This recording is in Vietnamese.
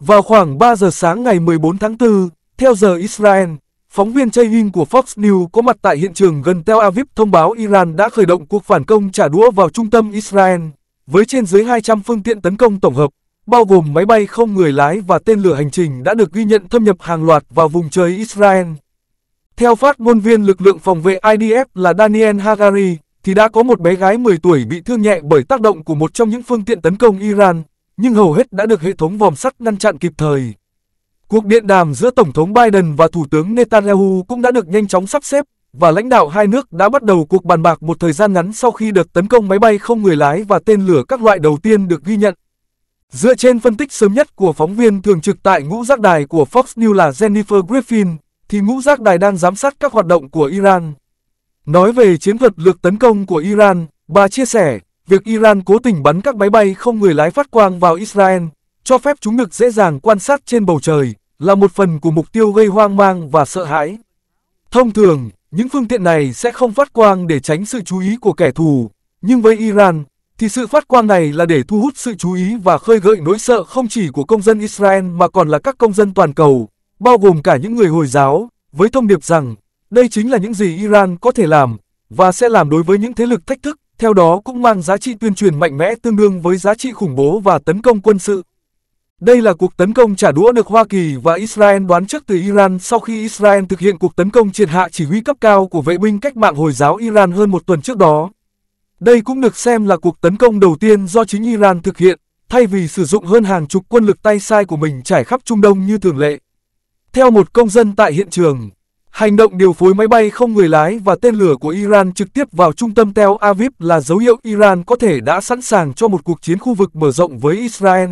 Vào khoảng 3 giờ sáng ngày 14 tháng 4, theo giờ Israel, phóng viên Chayhin của Fox News có mặt tại hiện trường gần Tel Aviv thông báo Iran đã khởi động cuộc phản công trả đũa vào trung tâm Israel, với trên dưới 200 phương tiện tấn công tổng hợp, bao gồm máy bay không người lái và tên lửa hành trình đã được ghi nhận thâm nhập hàng loạt vào vùng trời Israel. Theo phát ngôn viên lực lượng phòng vệ IDF là Daniel Hagari, thì đã có một bé gái 10 tuổi bị thương nhẹ bởi tác động của một trong những phương tiện tấn công Iran, nhưng hầu hết đã được hệ thống vòm sắt ngăn chặn kịp thời. Cuộc điện đàm giữa Tổng thống Biden và Thủ tướng Netanyahu cũng đã được nhanh chóng sắp xếp, và lãnh đạo hai nước đã bắt đầu cuộc bàn bạc một thời gian ngắn sau khi được tấn công máy bay không người lái và tên lửa các loại đầu tiên được ghi nhận. Dựa trên phân tích sớm nhất của phóng viên thường trực tại ngũ giác đài của Fox News là Jennifer Griffin, thì ngũ giác đài đang giám sát các hoạt động của Iran. Nói về chiến thuật lược tấn công của Iran, bà chia sẻ, việc Iran cố tình bắn các máy bay không người lái phát quang vào Israel, cho phép chúng được dễ dàng quan sát trên bầu trời, là một phần của mục tiêu gây hoang mang và sợ hãi. Thông thường, những phương tiện này sẽ không phát quang để tránh sự chú ý của kẻ thù, nhưng với Iran, thì sự phát quang này là để thu hút sự chú ý và khơi gợi nỗi sợ không chỉ của công dân Israel mà còn là các công dân toàn cầu, bao gồm cả những người Hồi giáo, với thông điệp rằng đây chính là những gì Iran có thể làm và sẽ làm đối với những thế lực thách thức theo đó cũng mang giá trị tuyên truyền mạnh mẽ tương đương với giá trị khủng bố và tấn công quân sự. Đây là cuộc tấn công trả đũa được Hoa Kỳ và Israel đoán trước từ Iran sau khi Israel thực hiện cuộc tấn công triệt hạ chỉ huy cấp cao của vệ binh cách mạng Hồi giáo Iran hơn một tuần trước đó. Đây cũng được xem là cuộc tấn công đầu tiên do chính Iran thực hiện, thay vì sử dụng hơn hàng chục quân lực tay sai của mình trải khắp Trung Đông như thường lệ. Theo một công dân tại hiện trường, Hành động điều phối máy bay không người lái và tên lửa của Iran trực tiếp vào trung tâm Tel Aviv là dấu hiệu Iran có thể đã sẵn sàng cho một cuộc chiến khu vực mở rộng với Israel.